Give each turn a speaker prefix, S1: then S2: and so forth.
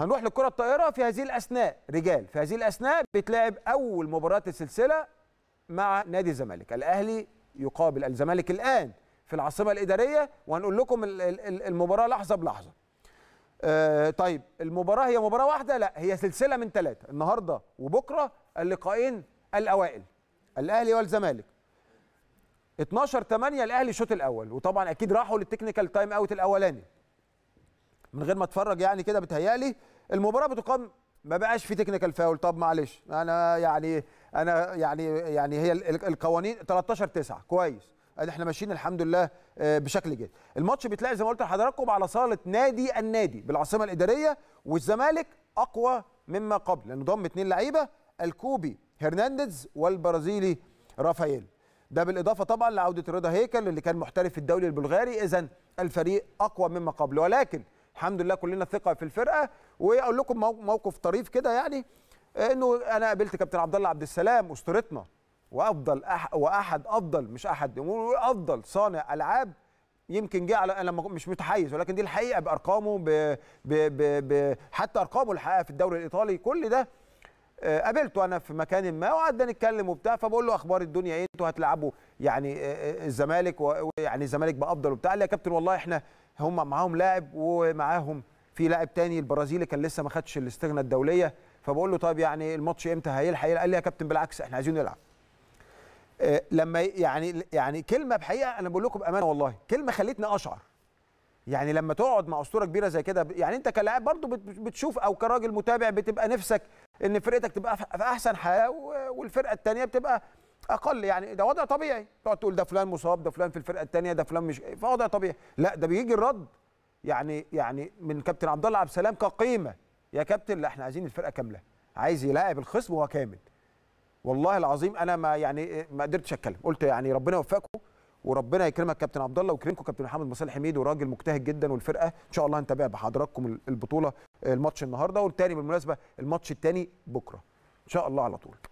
S1: هنروح للكره الطائره في هذه الاثناء رجال في هذه الاثناء بتلعب اول مباراه السلسله مع نادي الزمالك الاهلي يقابل الزمالك الان في العاصمه الاداريه وهنقول لكم المباراه لحظه بلحظه آه طيب المباراه هي مباراه واحده لا هي سلسله من ثلاثه النهارده وبكره اللقاءين الاوائل الاهلي والزمالك 12 8 الاهلي الشوط الاول وطبعا اكيد راحوا للتكنيكال تايم اوت الاولاني من غير ما اتفرج يعني كده بتهيالي المباراه بتقام ما بقاش في تكنيكال فاول طب معلش انا يعني انا يعني يعني هي القوانين 13 9 كويس احنا ماشيين الحمد لله آه، بشكل جيد الماتش بيتلعب زي ما قلت لحضراتكم على صاله نادي النادي بالعاصمه الاداريه والزمالك اقوى مما قبل لانه ضم اثنين لعيبه الكوبي هرنانديز والبرازيلي رافائيل ده بالاضافه طبعا لعوده رضا هيكل اللي كان محترف في الدوري البلغاري اذا الفريق اقوى مما قبل ولكن الحمد لله كلنا ثقه في الفرقه واقول لكم موقف طريف كده يعني انه انا قابلت كابتن عبد الله عبد السلام اسطورتنا وافضل أح واحد افضل مش احد افضل صانع العاب يمكن جه على انا مش متحيز ولكن دي الحقيقه بارقامه ب... ب... ب... حتى ارقامه الحقيقه في الدوري الايطالي كل ده آه، قابلته انا في مكان ما وقعدنا نتكلم وبتاع فبقول له اخبار الدنيا ايه انتوا هتلعبوا يعني آه، آه، الزمالك ويعني الزمالك بافضل وبتاع قال لي يا كابتن والله احنا هم معاهم لاعب ومعاهم في لاعب تاني البرازيلي كان لسه ما خدش الاستغنى الدوليه فبقول له طيب يعني الماتش امتى هيلحق قال لي يا كابتن بالعكس احنا عايزين نلعب لما يعني يعني كلمه بحقيقه انا بقول لكم بامانه والله كلمه خلتني اشعر يعني لما تقعد مع اسطوره كبيره زي كده يعني انت كلاعب برضو بتشوف او كراجل متابع بتبقى نفسك ان فرقتك تبقى في احسن حاله والفرقه الثانيه بتبقى اقل يعني ده وضع طبيعي تقعد تقول ده فلان مصاب ده فلان في الفرقه الثانيه ده فلان مش فوضع طبيعي لا ده بيجي الرد يعني يعني من كابتن عبد الله عبد السلام كقيمه يا كابتن لا احنا عايزين الفرقه كامله عايز يلاعب الخصم وهو كامل والله العظيم انا ما يعني ما قدرتش اتكلم قلت يعني ربنا يوفقكم وربنا يكرمك كابتن عبد الله ويكرمكم كابتن محمد مصالح حميد وراجل مجتهد جدا والفرقه ان شاء الله هنتابع بحضراتكم البطوله الماتش النهارده والتاني بالمناسبه الماتش التاني بكره ان شاء الله على طول